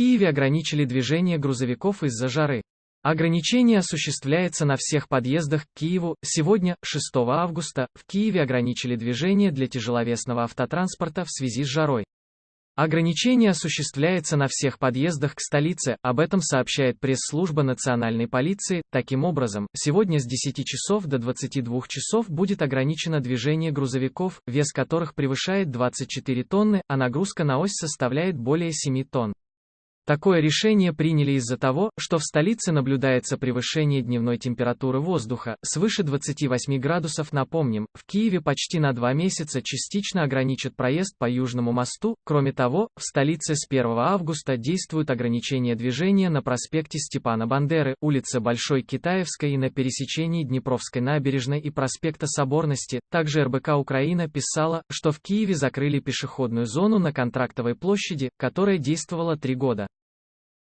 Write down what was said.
Киеве ограничили движение грузовиков из-за жары. Ограничение осуществляется на всех подъездах к Киеву. Сегодня, 6 августа, в Киеве ограничили движение для тяжеловесного автотранспорта в связи с жарой. Ограничение осуществляется на всех подъездах к столице, об этом сообщает пресс-служба национальной полиции. Таким образом, сегодня с 10 часов до 22 часов будет ограничено движение грузовиков, вес которых превышает 24 тонны, а нагрузка на ось составляет более 7 тонн. Такое решение приняли из-за того, что в столице наблюдается превышение дневной температуры воздуха, свыше 28 градусов напомним, в Киеве почти на два месяца частично ограничат проезд по Южному мосту, кроме того, в столице с 1 августа действуют ограничения движения на проспекте Степана Бандеры, улице Большой Китаевской и на пересечении Днепровской набережной и проспекта Соборности, также РБК Украина писала, что в Киеве закрыли пешеходную зону на Контрактовой площади, которая действовала три года.